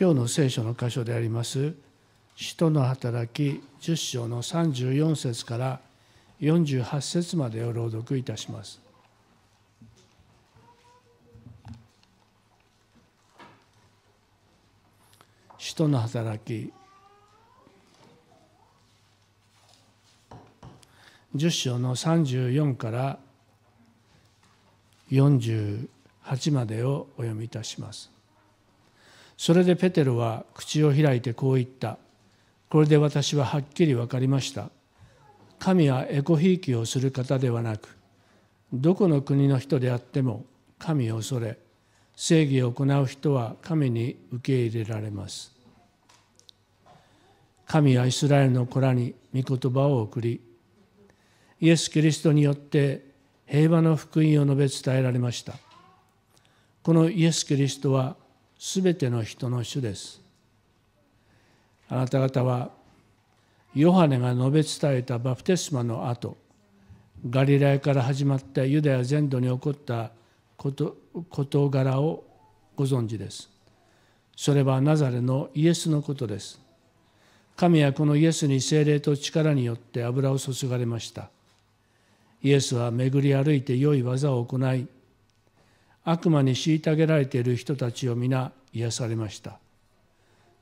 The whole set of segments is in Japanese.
今日の聖書の箇所であります使徒の働き10章の34節から48節までを朗読いたします。使徒の働き10章の34から48までをお読みいたします。それでペテロは口を開いてこう言ったこれで私ははっきり分かりました神はエコひいきをする方ではなくどこの国の人であっても神を恐れ正義を行う人は神に受け入れられます神はイスラエルの子らに御言葉を送りイエス・キリストによって平和の福音を述べ伝えられましたこのイエス・キリストはすべての人の主です。あなた方はヨハネが述べ伝えたバプテスマの後ガリラヤから始まったユダヤ全土に起こった事事柄をご存知です。それはナザレのイエスのことです。神はこのイエスに精霊と力によって油を注がれました。イエスは巡り歩いて良い技を行い、悪魔に虐げられている人たちを皆癒されました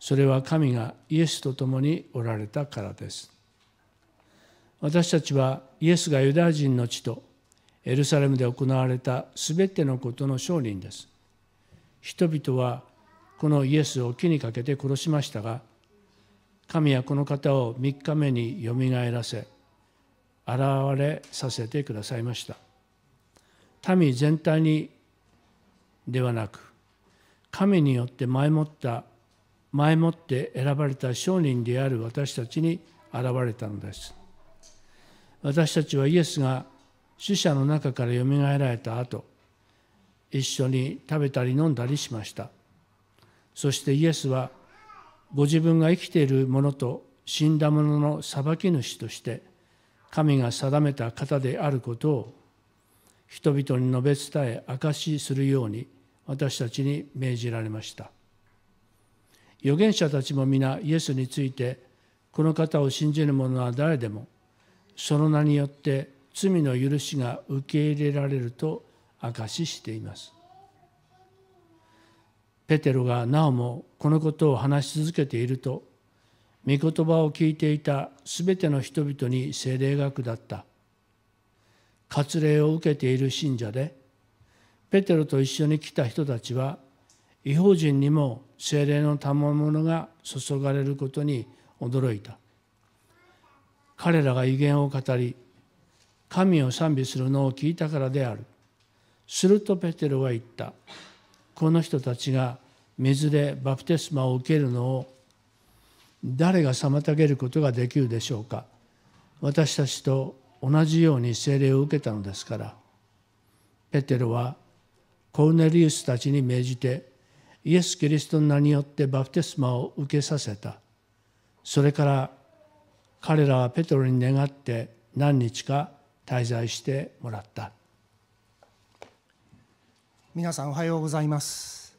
それは神がイエスと共におられたからです私たちはイエスがユダヤ人の地とエルサレムで行われた全てのことの証人です人々はこのイエスを木にかけて殺しましたが神はこの方を3日目によみがえらせ現れさせてくださいました民全体にではなく神によって前もった前もって選ばれた商人である私たちに現れたのです私たちはイエスが死者の中からよみがえられた後一緒に食べたり飲んだりしましたそしてイエスはご自分が生きている者と死んだ者の裁き主として神が定めた方であることを人々に述べ伝え証しするように私たちに命じられました預言者たちも皆イエスについてこの方を信じる者は誰でもその名によって罪の許しが受け入れられると証ししていますペテロがなおもこのことを話し続けていると御言葉を聞いていたすべての人々に精霊が下った割礼を受けている信者でペテロと一緒に来た人たちは違法人にも精霊の賜物が注がれることに驚いた彼らが威厳を語り神を賛美するのを聞いたからであるするとペテロは言ったこの人たちが水でバプテスマを受けるのを誰が妨げることができるでしょうか私たちと同じように精霊を受けたのですからペテロはコルネリウスたちに命じてイエス・キリストの名によってバプテスマを受けさせたそれから彼らはペトロに願って何日か滞在してもらった皆さんおはようございます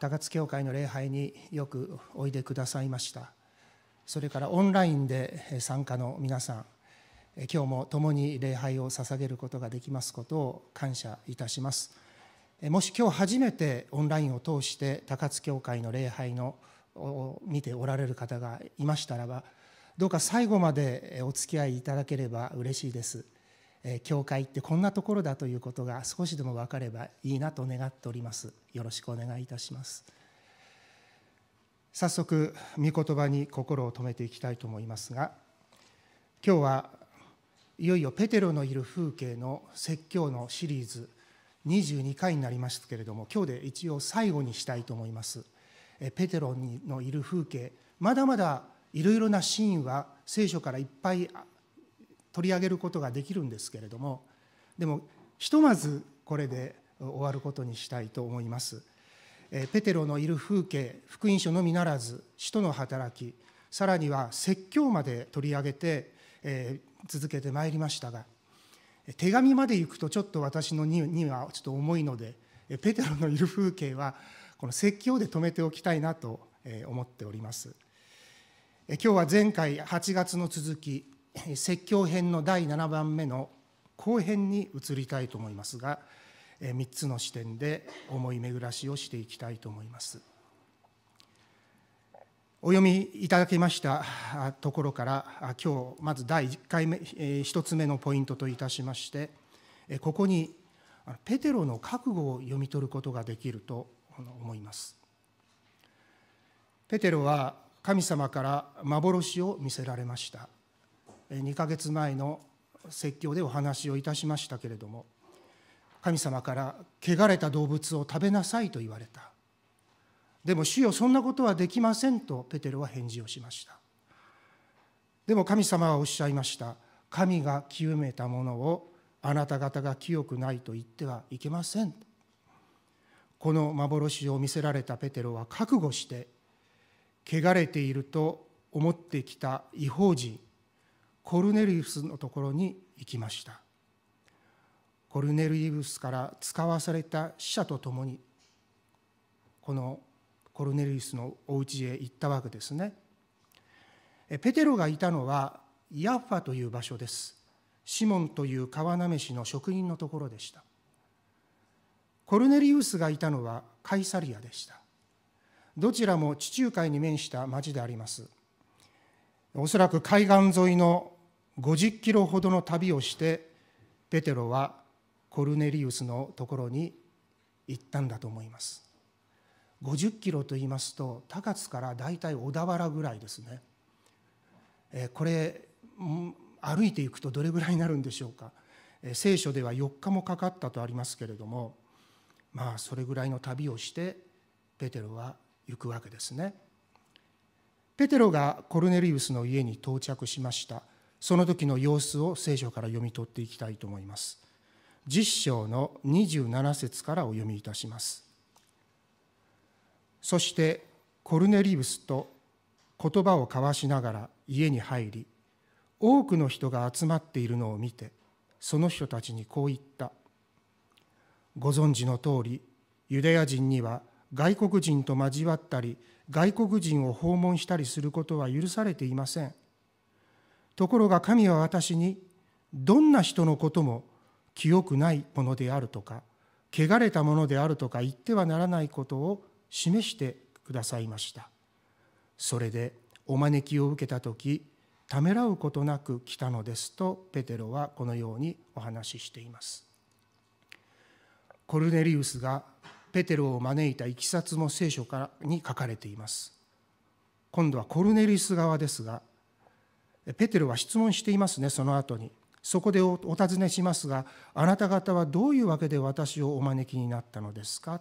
高津教会の礼拝によくおいでくださいましたそれからオンラインで参加の皆さん今日も共に礼拝を捧げることができますことを感謝いたしますもし今日初めてオンラインを通して高津教会の礼拝のを見ておられる方がいましたらばどうか最後までお付き合いいただければ嬉しいです教会ってこんなところだということが少しでも分かればいいなと願っておりますよろしくお願いいたします早速御言葉に心を留めていきたいと思いますが今日はいよいよペテロのいる風景の説教のシリーズ22回になりましたけれども今日で一応最後にしたいと思いますペテロのいる風景まだまだいろいろなシーンは聖書からいっぱい取り上げることができるんですけれどもでもひとまずこれで終わることにしたいと思いますペテロのいる風景福音書のみならず使徒の働きさらには説教まで取り上げてえー、続けてまいりましたが手紙まで行くとちょっと私のにはちょっと重いのでペテロのいる風景はこの説教で止めておきたいなと思っております。今日は前回8月の続き説教編の第7番目の後編に移りたいと思いますが3つの視点で思い巡らしをしていきたいと思います。お読みいただきましたところから今日まず第1回目1つ目のポイントといたしましてここにペテロの覚悟を読み取ることができると思います。ペテロは神様から幻を見せられました2ヶ月前の説教でお話をいたしましたけれども神様から汚れた動物を食べなさいと言われたでも主よそんなことはできませんとペテロは返事をしましたでも神様はおっしゃいました神が清めたものをあなた方が清くないと言ってはいけませんこの幻を見せられたペテロは覚悟して汚れていると思ってきた異邦人コルネリウスのところに行きましたコルネリウスから使わされた使者とともにこのコルネリウスのお家へ行ったわけですねペテロがいたのはヤッファという場所ですシモンという川なめしの職人のところでしたコルネリウスがいたのはカイサリアでしたどちらも地中海に面した町でありますおそらく海岸沿いの50キロほどの旅をしてペテロはコルネリウスのところに行ったんだと思います50キロと言いますと高津から大体小田原ぐらいですね、えこれ歩いていくとどれぐらいになるんでしょうか、え聖書では4日もかかったとありますけれどもまあそれぐらいの旅をしてペテロは行くわけですねペテロがコルネリウスの家に到着しましたその時の様子を聖書から読み取っていきたいと思います10章の27節からお読みいたしますそしてコルネリウスと言葉を交わしながら家に入り多くの人が集まっているのを見てその人たちにこう言ったご存知の通りユダヤ人には外国人と交わったり外国人を訪問したりすることは許されていませんところが神は私にどんな人のことも清くないものであるとか汚れたものであるとか言ってはならないことを示してくださいましたそれでお招きを受けた時ためらうことなく来たのですとペテロはこのようにお話ししていますコルネリウスがペテロを招いたいきさつも聖書からに書かれています今度はコルネリウス側ですがペテロは質問していますねその後にそこでお尋ねしますがあなた方はどういうわけで私をお招きになったのですか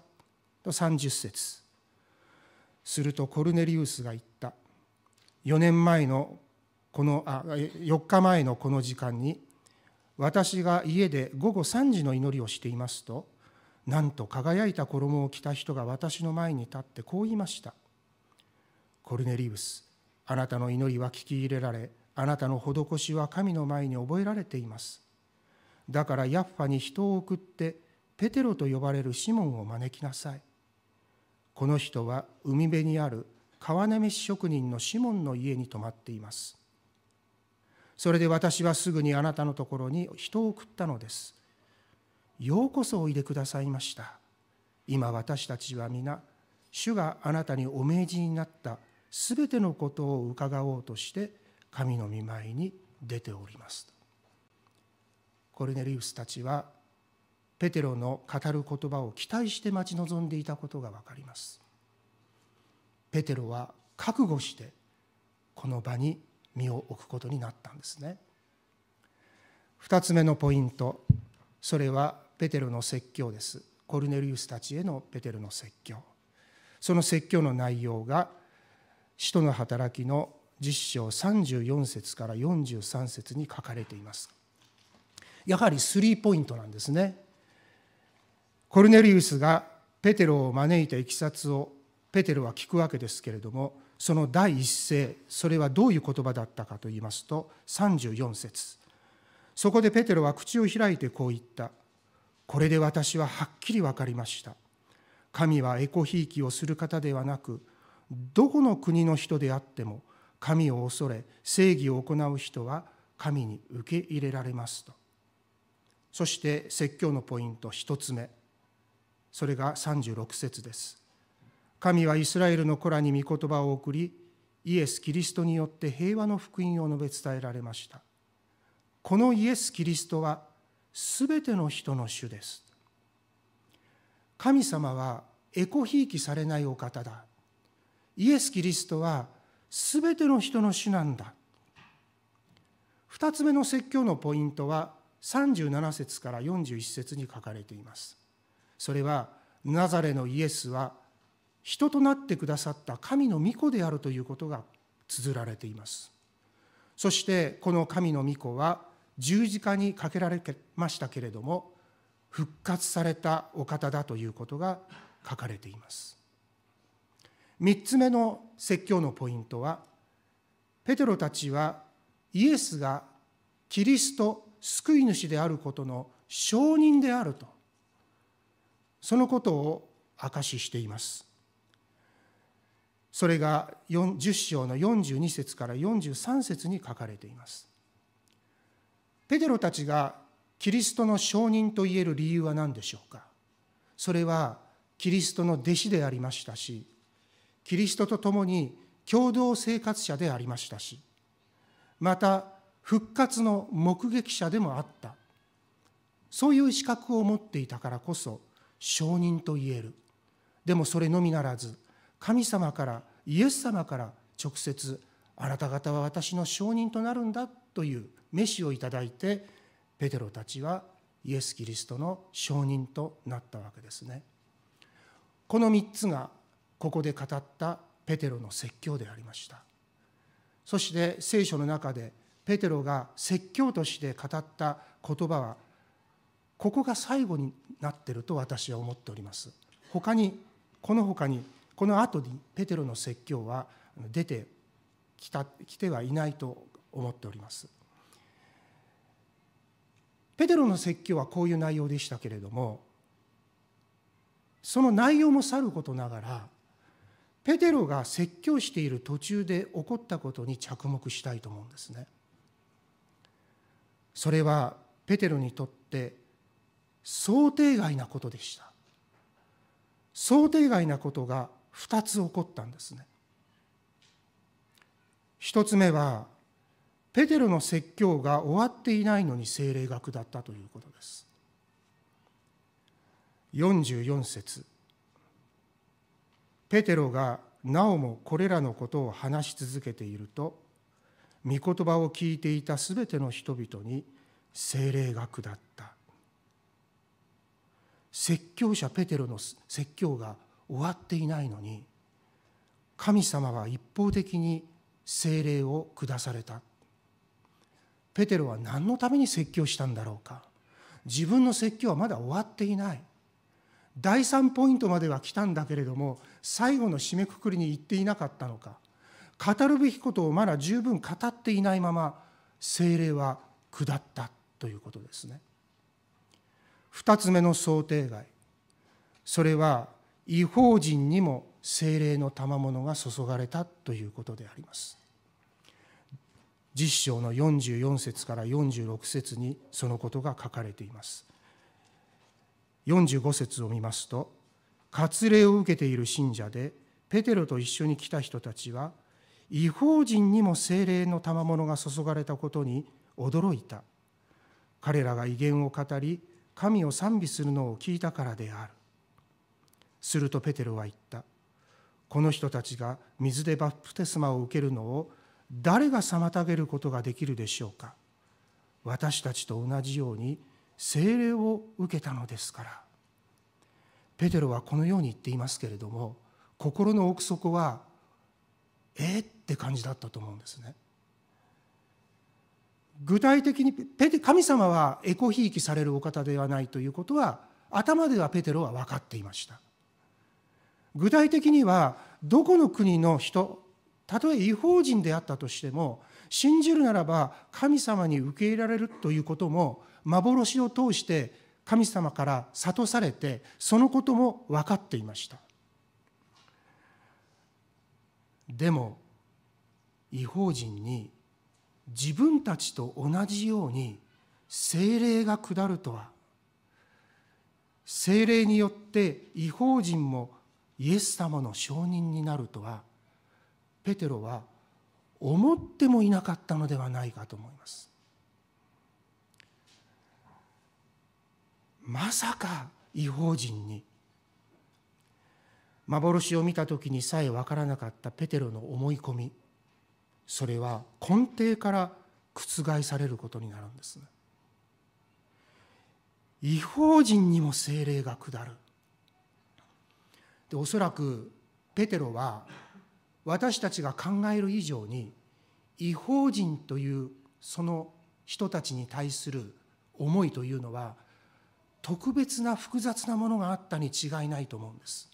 と30節するとコルネリウスが言った4年前のこのあ4日前のこの時間に私が家で午後3時の祈りをしていますとなんと輝いた衣を着た人が私の前に立ってこう言いましたコルネリウスあなたの祈りは聞き入れられあなたの施しは神の前に覚えられていますだからヤッファに人を送ってペテロと呼ばれるシモンを招きなさいこの人は海辺にある川なめし職人のシモンの家に泊まっていますそれで私はすぐにあなたのところに人を送ったのですようこそおいでくださいました今私たちは皆主があなたにお命じになったすべてのことを伺おうとして神の御前に出ておりますコルネリウスたちはペテロの語る言葉を期待して待ち望んでいたことが分かりますペテロは覚悟してこの場に身を置くことになったんですね2つ目のポイントそれはペテロの説教ですコルネリウスたちへのペテロの説教その説教の内容が「使徒の働き」の10章34節から43節に書かれていますやはりスリーポイントなんですねコルネリウスがペテロを招いたいきさつをペテロは聞くわけですけれどもその第一声それはどういう言葉だったかと言いますと34節そこでペテロは口を開いてこう言った「これで私ははっきり分かりました」「神はエコひいきをする方ではなくどこの国の人であっても神を恐れ正義を行う人は神に受け入れられます」とそして説教のポイント1つ目それが36節です神はイスラエルの子らに御言葉を送りイエス・キリストによって平和の福音を述べ伝えられましたこのイエス・キリストはすべての人の主です神様はエコひいきされないお方だイエス・キリストはすべての人の主なんだ2つ目の説教のポイントは37節から41節に書かれていますそれはナザレのイエスは人となってくださった神の御子であるということが綴られていますそしてこの神の御子は十字架にかけられましたけれども復活されたお方だということが書かれています3つ目の説教のポイントはペテロたちはイエスがキリスト救い主であることの証人であるとそのことを証ししていますそれが10章の42節から43節に書かれていますペテロたちがキリストの証人と言える理由は何でしょうかそれはキリストの弟子でありましたしキリストと共に共同生活者でありましたしまた復活の目撃者でもあったそういう資格を持っていたからこそ証人と言えるでもそれのみならず神様からイエス様から直接あなた方は私の証人となるんだという飯をいただいてペテロたちはイエス・キリストの証人となったわけですねこの3つがここで語ったペテロの説教でありましたそして聖書の中でペテロが説教として語った言葉はここが最後になってると私は思っております他にこの他にこの後にペテロの説教は出てきたきてはいないと思っておりますペテロの説教はこういう内容でしたけれどもその内容もさることながらペテロが説教している途中で起こったことに着目したいと思うんですね。それはペテロにとって想定外なことでした想定外なことが2つ起こったんですね1つ目はペテロの説教が終わっていないのに精霊が下ったということです44節ペテロがなおもこれらのことを話し続けていると御言葉を聞いていたすべての人々に精霊が下った説教者ペテロの説教が終わっていないのに神様は一方的に精霊を下されたペテロは何のために説教したんだろうか自分の説教はまだ終わっていない第3ポイントまでは来たんだけれども最後の締めくくりに行っていなかったのか語るべきことをまだ十分語っていないまま精霊は下ったということですね。二つ目の想定外それは違法人にも精霊の賜物が注がれたということであります実章の44節から46節にそのことが書かれています45節を見ますと割礼を受けている信者でペテロと一緒に来た人たちは違法人にも精霊の賜物が注がれたことに驚いた彼らが威厳を語り神を賛美するのを聞いたからであるするとペテロは言ったこの人たちが水でバプテスマを受けるのを誰が妨げることができるでしょうか私たちと同じように精霊を受けたのですからペテロはこのように言っていますけれども心の奥底はえー、って感じだったと思うんですね具体的に神様はエコひいきされるお方ではないということは頭ではペテロは分かっていました具体的にはどこの国の人たとえ違法人であったとしても信じるならば神様に受け入れられるということも幻を通して神様から諭されてそのことも分かっていましたでも違法人に自分たちと同じように精霊が下るとは精霊によって違法人もイエス様の証人になるとはペテロは思ってもいなかったのではないかと思いますまさか違法人に幻を見た時にさえ分からなかったペテロの思い込みそれは根底から覆されることになるんです違法人にも精霊が下るでおそらくペテロは私たちが考える以上に違法人というその人たちに対する思いというのは特別な複雑なものがあったに違いないと思うんです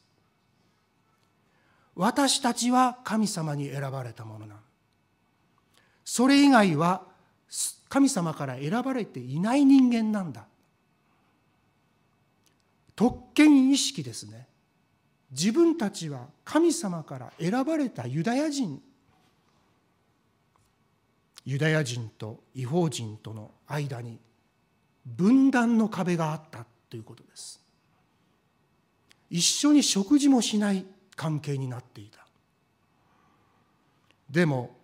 私たちは神様に選ばれたものなんそれ以外は神様から選ばれていない人間なんだ特権意識ですね自分たちは神様から選ばれたユダヤ人ユダヤ人と違法人との間に分断の壁があったということです一緒に食事もしない関係になっていたでも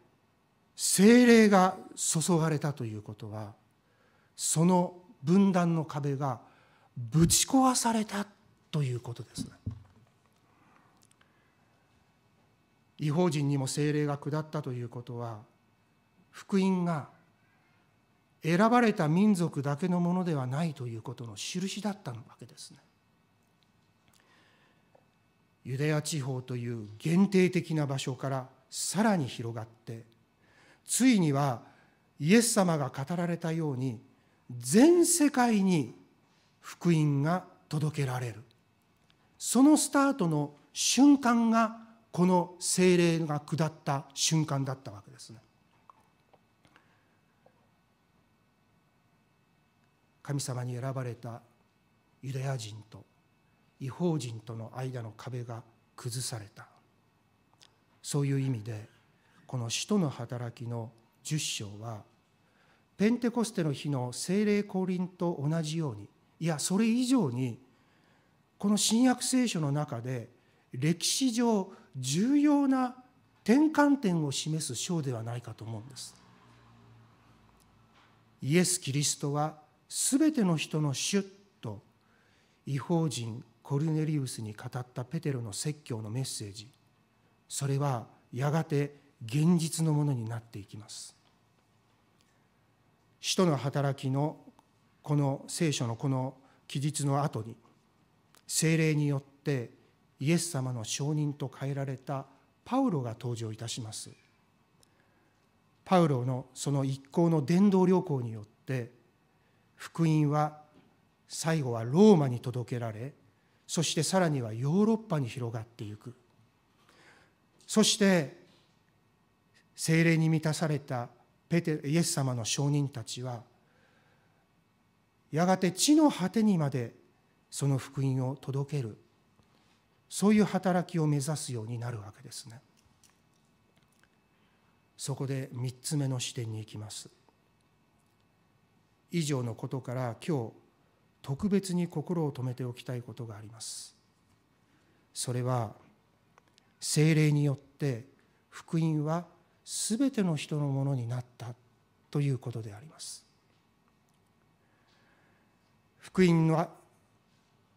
精霊が注がれたということはその分断の壁がぶち壊されたということです違法人にも精霊が下ったということは福音が選ばれた民族だけのものではないということの印だったわけですね。ユダヤ地方という限定的な場所からさらに広がってついにはイエス様が語られたように全世界に福音が届けられるそのスタートの瞬間がこの精霊が下った瞬間だったわけですね。神様に選ばれたユダヤ人と違法人との間の壁が崩されたそういう意味でこの「使徒の働き」の10章はペンテコステの日の聖霊降臨と同じようにいやそれ以上にこの新約聖書の中で歴史上重要な転換点を示す章ではないかと思うんです。イエス・キリストは全ての人の主と違法人コルネリウスに語ったペテロの説教のメッセージそれはやがて現実のものになっていきます使徒の働きのこの聖書のこの記述の後に精霊によってイエス様の証人と変えられたパウロが登場いたしますパウロのその一行の伝道旅行によって福音は最後はローマに届けられそしてさらにはヨーロッパに広がっていくそして精霊に満たされたペテイエス様の証人たちはやがて地の果てにまでその福音を届けるそういう働きを目指すようになるわけですね。そこで3つ目の視点に行きます。以上のことから今日特別に心を留めておきたいことがあります。それは精霊によって福音は全ての人のものになったということであります福音は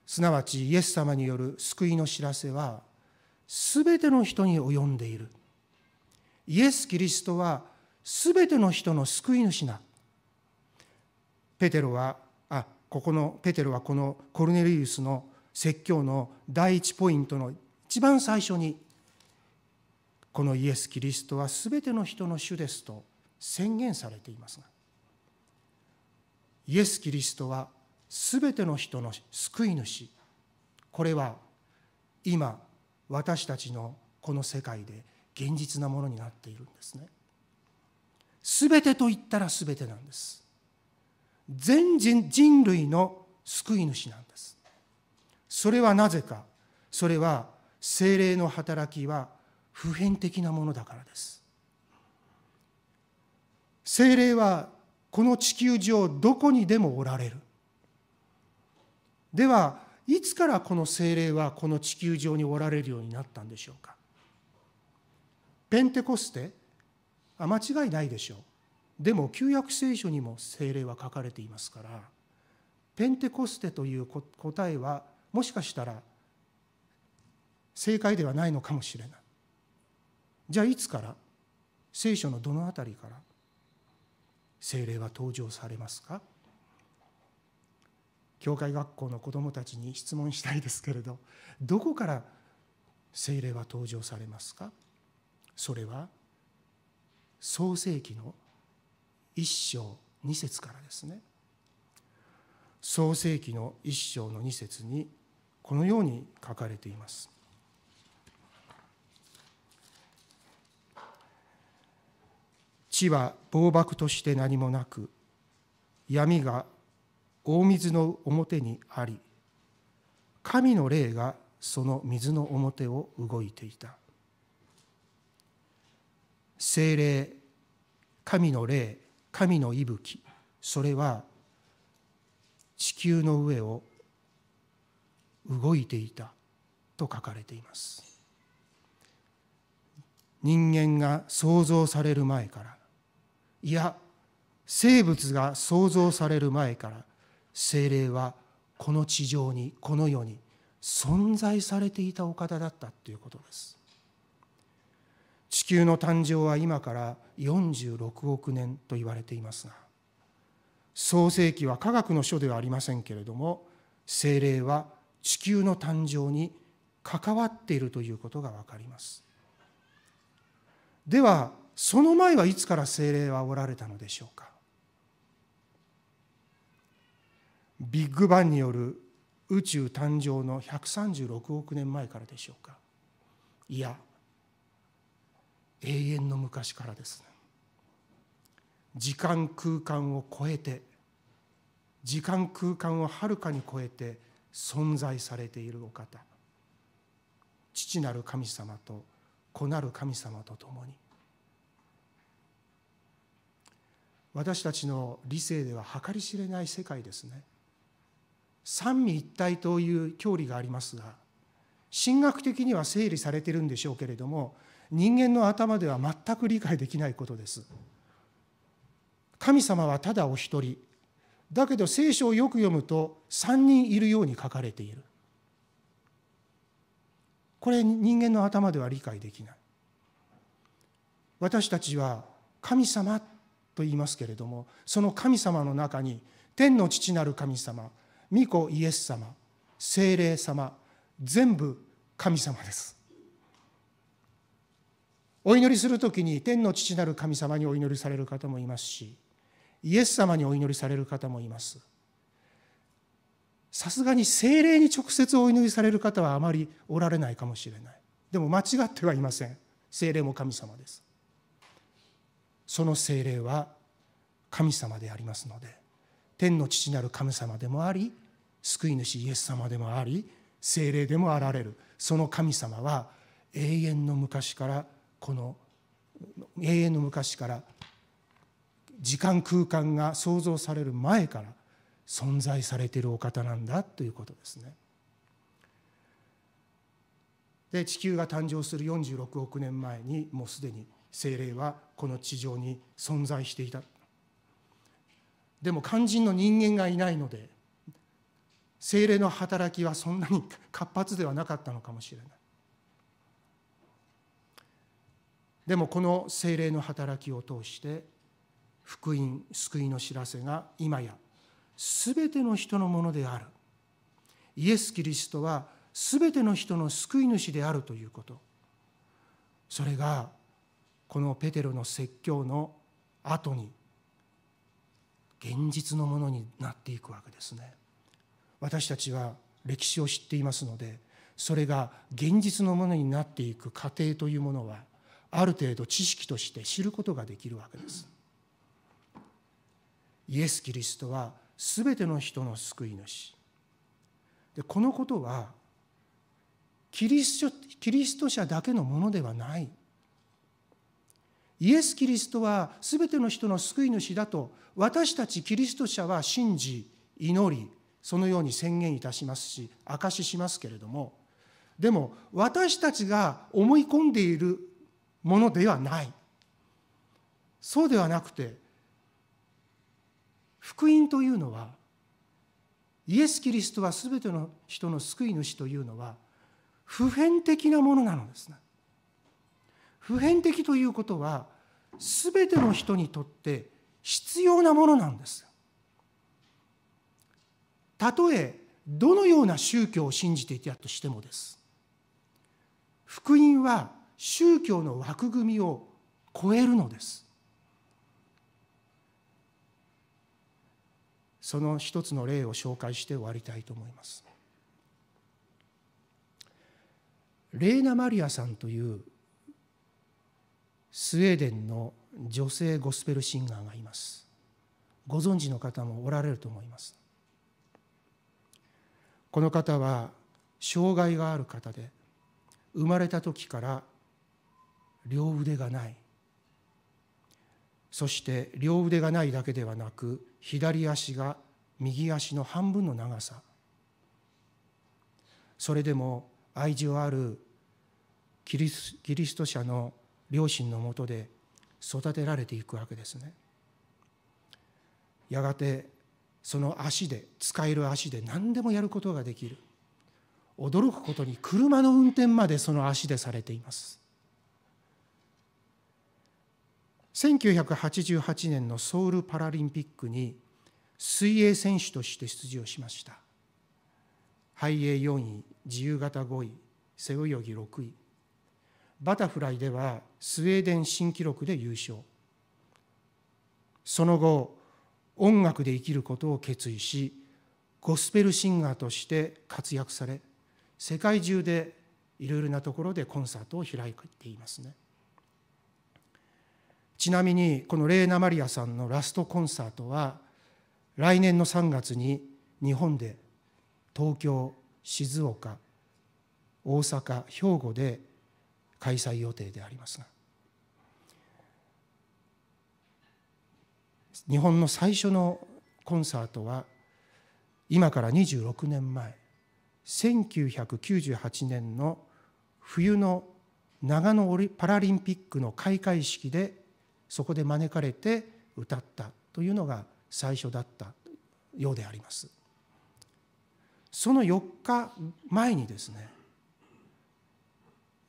すなわちイエス様による救いの知らせは全ての人に及んでいるイエス・キリストは全ての人の救い主なペテロはあここのペテロはこのコルネリウスの説教の第一ポイントの一番最初にこのイエス・キリストはすべての人の主ですと宣言されていますがイエス・キリストはすべての人の救い主これは今私たちのこの世界で現実なものになっているんですね。すべてと言ったらすべてなんです。全人人類の救い主なんです。それはなぜか、それは精霊の働きは普遍的なものだからです精霊はこの地球上どこにでもおられるではいつからこの精霊はこの地球上におられるようになったんでしょうかペンテコステあ間違いないでしょうでも旧約聖書にも精霊は書かれていますからペンテコステという答えはもしかしたら正解ではないのかもしれないじゃあいつから聖書のどの辺りから精霊は登場されますか教会学校の子どもたちに質問したいですけれどどこから精霊は登場されますかそれは創世紀の一章二節からですね創世紀の一章の二節にこのように書かれています地は防爆として何もなく闇が大水の表にあり神の霊がその水の表を動いていた精霊神の霊神の息吹それは地球の上を動いていたと書かれています人間が創造される前からいや生物が創造される前から精霊はこの地上にこの世に存在されていたお方だったということです地球の誕生は今から46億年と言われていますが創世紀は科学の書ではありませんけれども精霊は地球の誕生に関わっているということが分かりますではその前はいつから精霊はおられたのでしょうかビッグバンによる宇宙誕生の136億年前からでしょうかいや永遠の昔からです時間空間を超えて時間空間をはるかに超えて存在されているお方父なる神様と子なる神様と共に私たちの理性では計り知れない世界ですね三位一体という教理がありますが神学的には整理されてるんでしょうけれども人間の頭では全く理解できないことです神様はただお一人だけど聖書をよく読むと三人いるように書かれているこれ人間の頭では理解できない私たちは神様と言いますけれどもその神様の中に天の父なる神様御子イエス様精霊様全部神様ですお祈りする時に天の父なる神様にお祈りされる方もいますしイエス様にお祈りされる方もいますさすがに精霊に直接お祈りされる方はあまりおられないかもしれないでも間違ってはいません精霊も神様ですその精霊は神様でありますので天の父なる神様でもあり救い主イエス様でもあり精霊でもあられるその神様は永遠の昔からこの永遠の昔から時間空間が創造される前から存在されているお方なんだということですね。で地球が誕生する46億年前にもうすでに精霊はこの地上に存在していたでも肝心の人間がいないので精霊の働きはそんなに活発ではなかったのかもしれないでもこの精霊の働きを通して福音救いの知らせが今や全ての人のものであるイエス・キリストは全ての人の救い主であるということそれがこのペテロの説教の後に現実のものになっていくわけですね私たちは歴史を知っていますのでそれが現実のものになっていく過程というものはある程度知識として知ることができるわけですイエス・キリストは全ての人の救い主でこのことはキリスキリスト者だけのものではないイエス・キリストはすべての人の救い主だと私たちキリスト者は信じ祈りそのように宣言いたしますし証ししますけれどもでも私たちが思い込んでいるものではないそうではなくて福音というのはイエス・キリストはすべての人の救い主というのは普遍的なものなのですね。普遍的ということは全ての人にとって必要なものなんですたとえどのような宗教を信じていたとしてもです福音は宗教の枠組みを超えるのですその一つの例を紹介して終わりたいと思いますレーナ・マリアさんというスウェーデンの女性ゴスペルシンガーがいますご存知の方もおられると思いますこの方は障害がある方で生まれた時から両腕がないそして両腕がないだけではなく左足が右足の半分の長さそれでも愛情あるキリスト者の両親のもとで育てられていくわけですねやがてその足で使える足で何でもやることができる驚くことに車の運転までその足でされています1988年のソウルパラリンピックに水泳選手として出場しました背泳4位自由形5位背泳ぎ6位バタフライではスウェーデン新記録で優勝その後音楽で生きることを決意しゴスペルシンガーとして活躍され世界中でいろいろなところでコンサートを開いていますねちなみにこのレーナ・マリアさんのラストコンサートは来年の3月に日本で東京静岡大阪兵庫で開催予定でありますが日本の最初のコンサートは今から26年前1998年の冬の長野パラリンピックの開会式でそこで招かれて歌ったというのが最初だったようであります。その4日前にですね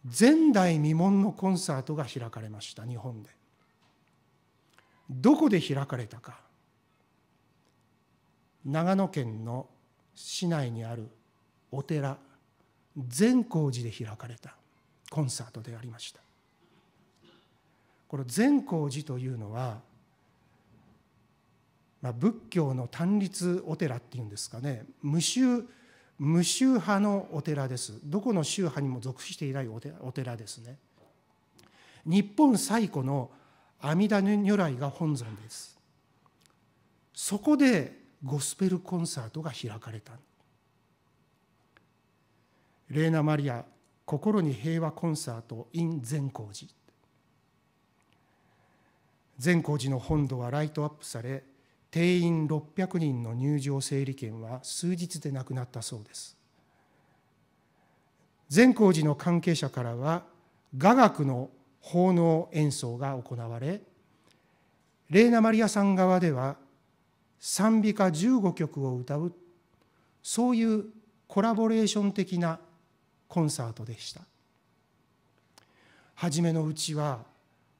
前代未聞のコンサートが開かれました日本でどこで開かれたか長野県の市内にあるお寺善光寺で開かれたコンサートでありましたこの善光寺というのは、まあ、仏教の単立お寺っていうんですかね無宗無宗派のお寺ですどこの宗派にも属していないお寺ですね日本最古の阿弥陀如来が本尊ですそこでゴスペルコンサートが開かれたレーナ・マリア心に平和コンサート in 善光寺善光寺の本堂はライトアップされ定員600人の入場整理券は数日でなくなったそうです善光寺の関係者からは雅楽の奉納演奏が行われレーナ・マリアさん側では賛美歌15曲を歌うそういうコラボレーション的なコンサートでした初めのうちは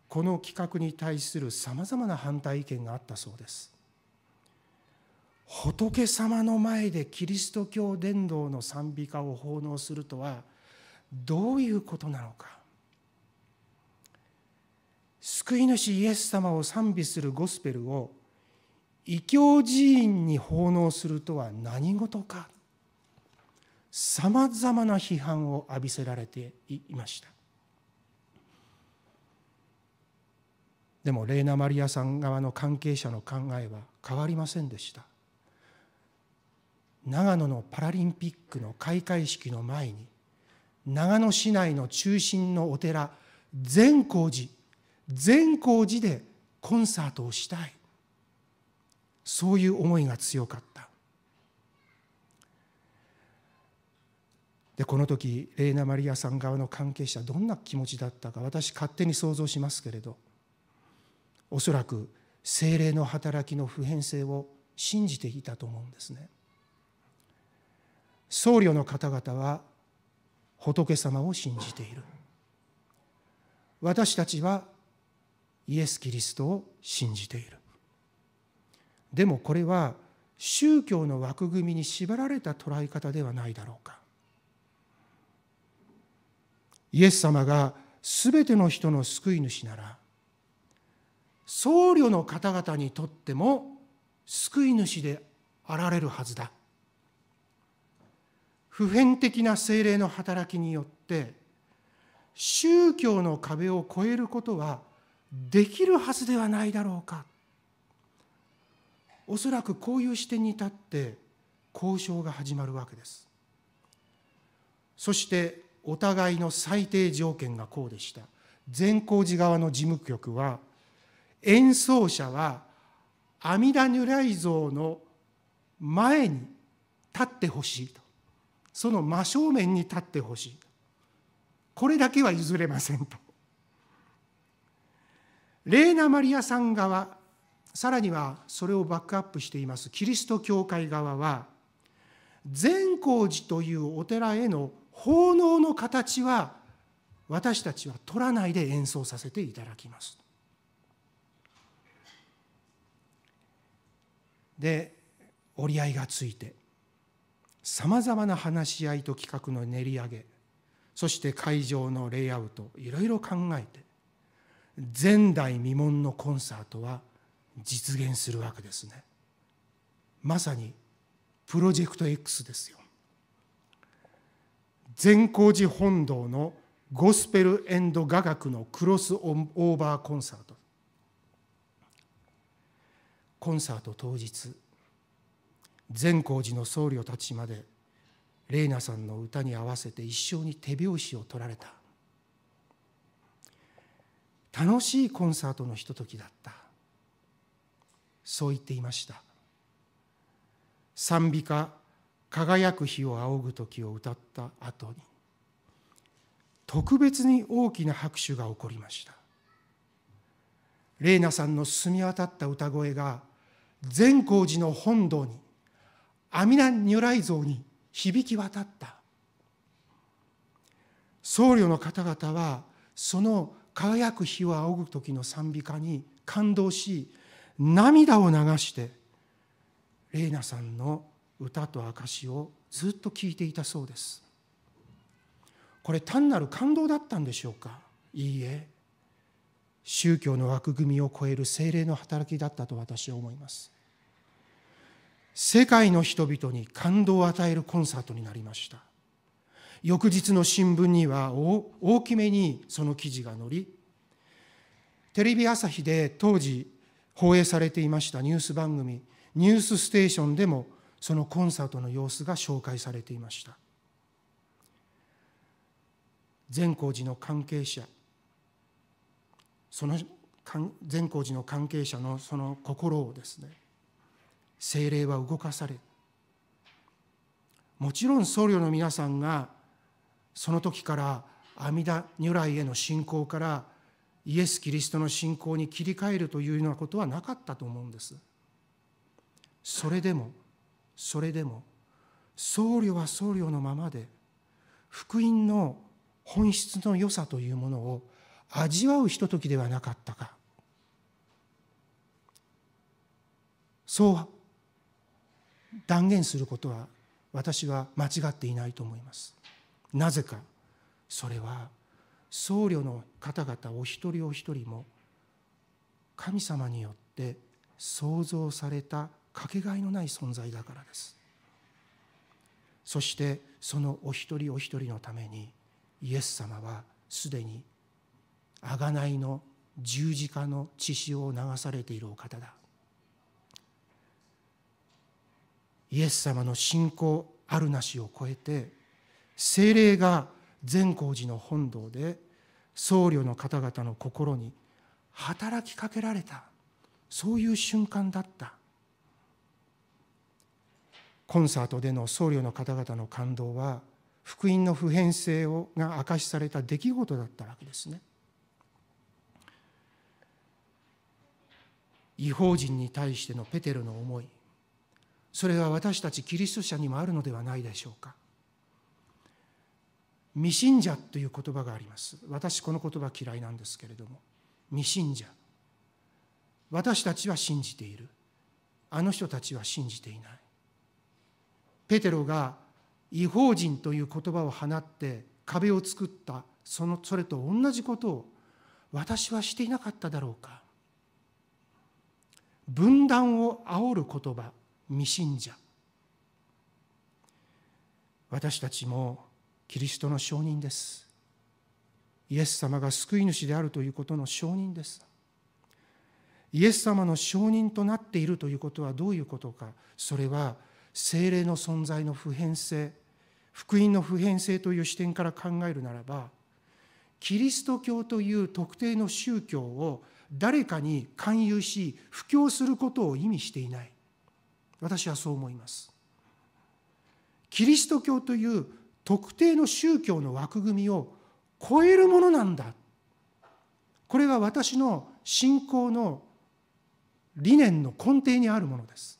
この企画に対するさまざまな反対意見があったそうです仏様の前でキリスト教伝道の賛美歌を奉納するとはどういうことなのか救い主イエス様を賛美するゴスペルを異教寺院に奉納するとは何事かさまざまな批判を浴びせられていましたでもレーナ・マリアさん側の関係者の考えは変わりませんでした長野のパラリンピックの開会式の前に長野市内の中心のお寺善光寺善光寺でコンサートをしたいそういう思いが強かったでこの時レーナ・マリアさん側の関係者どんな気持ちだったか私勝手に想像しますけれどおそらく精霊の働きの普遍性を信じていたと思うんですね。僧侶の方々は仏様を信じている私たちはイエス・キリストを信じているでもこれは宗教の枠組みに縛られた捉え方ではないだろうかイエス様がすべての人の救い主なら僧侶の方々にとっても救い主であられるはずだ普遍的な精霊の働きによって宗教の壁を越えることはできるはずではないだろうかおそらくこういう視点に立って交渉が始まるわけですそしてお互いの最低条件がこうでした善光寺側の事務局は演奏者は阿弥陀如来像の前に立ってほしいとその真正面に立ってほしいこれだけは譲れませんとレーナ・マリアさん側さらにはそれをバックアップしていますキリスト教会側は善光寺というお寺への奉納の形は私たちは取らないで演奏させていただきます。で折り合いがついてさまざまな話し合いと企画の練り上げそして会場のレイアウトいろいろ考えて前代未聞のコンサートは実現するわけですねまさにプロジェクト X ですよ善光寺本堂のゴスペル雅楽のクロスオーバーコンサートコンサート当日善光寺の僧侶たちまで玲奈さんの歌に合わせて一生に手拍子を取られた楽しいコンサートのひとときだったそう言っていました賛美歌「輝く日を仰ぐ時」を歌った後に特別に大きな拍手が起こりました玲奈さんの澄み渡った歌声が善光寺の本堂に阿弥陀如来像に響き渡った僧侶の方々はその輝く日を仰ぐ時の賛美歌に感動し涙を流して玲奈さんの歌と証しをずっと聴いていたそうですこれ単なる感動だったんでしょうかいいえ宗教の枠組みを超える精霊の働きだったと私は思います世界の人々に感動を与えるコンサートになりました翌日の新聞には大きめにその記事が載りテレビ朝日で当時放映されていましたニュース番組「ニュースステーション」でもそのコンサートの様子が紹介されていました善光寺の関係者その善光寺の関係者のその心をですね精霊は動かされもちろん僧侶の皆さんがその時から阿弥陀如来への信仰からイエス・キリストの信仰に切り替えるというようなことはなかったと思うんです。それでもそれでも僧侶は僧侶のままで福音の本質の良さというものを味わうひとときではなかったかそう断言することは私は間違っていないと思いますなぜかそれは僧侶の方々お一人お一人も神様によって創造されたかけがえのない存在だからですそしてそのお一人お一人のためにイエス様はすでに贖いの十字架の血潮を流されているお方だイエス様の信仰あるなしを超えて精霊が善光寺の本堂で僧侶の方々の心に働きかけられたそういう瞬間だったコンサートでの僧侶の方々の感動は福音の普遍性をが明かしされた出来事だったわけですね異邦人に対してのペテロの思いそれは私たちキリスト者にもあるのではないでしょうか未信者という言葉があります私この言葉嫌いなんですけれども未信者私たちは信じているあの人たちは信じていないペテロが違法人という言葉を放って壁を作ったそのそれと同じことを私はしていなかっただろうか分断を煽る言葉未信者私たちもキリストの証人ですイエス様が救い主であるということの証人ですイエス様の証人となっているということはどういうことかそれは精霊の存在の普遍性福音の普遍性という視点から考えるならばキリスト教という特定の宗教を誰かに勧誘し布教することを意味していない私はそう思いますキリスト教という特定の宗教の枠組みを超えるものなんだこれが私の信仰の理念の根底にあるものです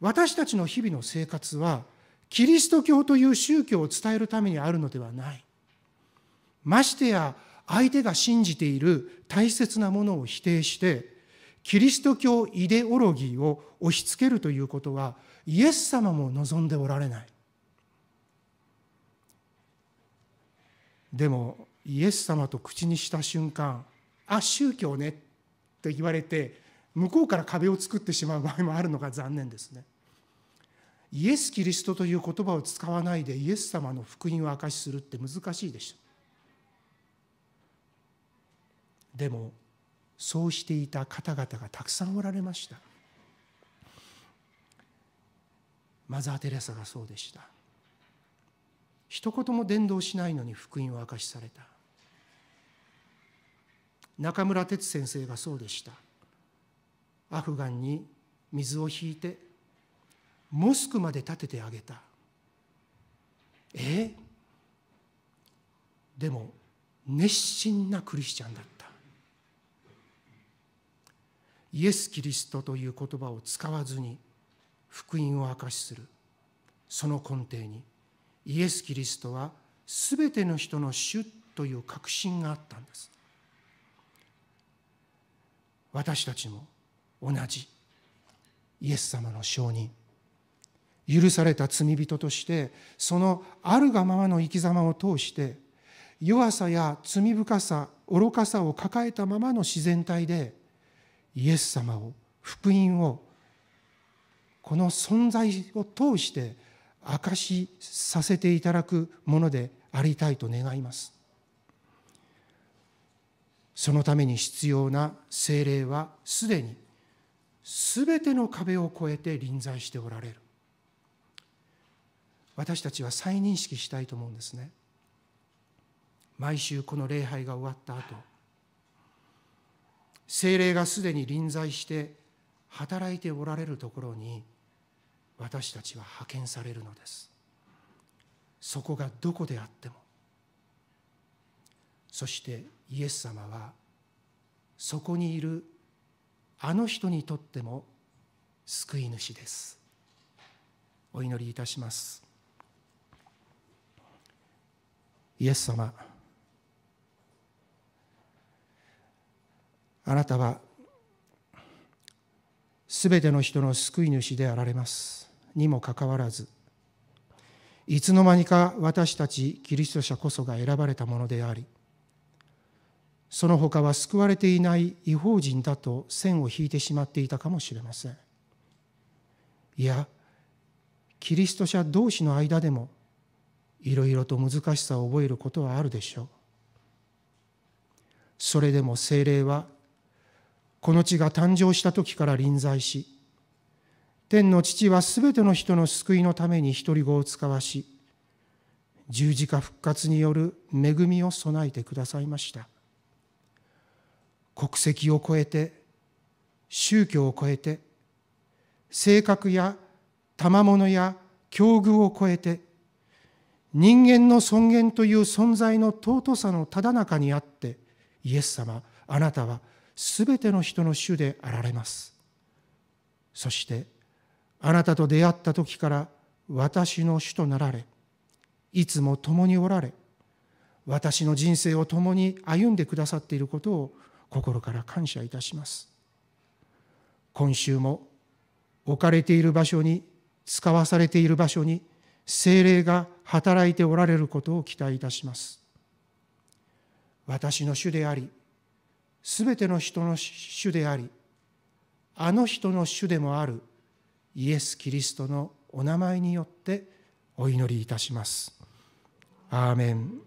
私たちの日々の生活はキリスト教という宗教を伝えるためにあるのではないましてや相手が信じている大切なものを否定してキリスト教イデオロギーを押し付けるということはイエス様も望んでおられないでもイエス様と口にした瞬間「あ宗教ね」と言われて向こうから壁を作ってしまう場合もあるのが残念ですね。イエス・キリストという言葉を使わないでイエス様の福音を証しするって難しいでしょでもそうしていた方々がたくさんおられましたマザー・テレサがそうでした一言も伝道しないのに福音を明かしされた中村哲先生がそうでしたアフガンに水を引いてモスクまで建ててあげたえでも熱心なクリスチャンだっイエス・キリストという言葉を使わずに福音を明かしするその根底にイエス・キリストは全ての人の主という確信があったんです私たちも同じイエス様の証人許された罪人としてそのあるがままの生き様を通して弱さや罪深さ愚かさを抱えたままの自然体でイエス様を福音をこの存在を通して明かしさせていただくものでありたいと願いますそのために必要な精霊はすでに全ての壁を越えて臨在しておられる私たちは再認識したいと思うんですね毎週この礼拝が終わった後精霊がすでに臨在して働いておられるところに私たちは派遣されるのですそこがどこであってもそしてイエス様はそこにいるあの人にとっても救い主ですお祈りいたしますイエス様あなたはすべての人の救い主であられますにもかかわらずいつの間にか私たちキリスト者こそが選ばれたものでありその他は救われていない違法人だと線を引いてしまっていたかもしれませんいやキリスト者同士の間でもいろいろと難しさを覚えることはあるでしょうそれでも精霊はこの地が誕生した時から臨在し天の父はすべての人の救いのために一り子を使わし十字架復活による恵みを備えてくださいました国籍を超えて宗教を超えて性格や賜物や境遇を超えて人間の尊厳という存在の尊さのただ中にあってイエス様あなたはすべての人の主であられますそしてあなたと出会った時から私の主となられいつも共におられ私の人生を共に歩んでくださっていることを心から感謝いたします今週も置かれている場所に使わされている場所に精霊が働いておられることを期待いたします私の主でありすべての人の主でありあの人の主でもあるイエス・キリストのお名前によってお祈りいたします。アーメン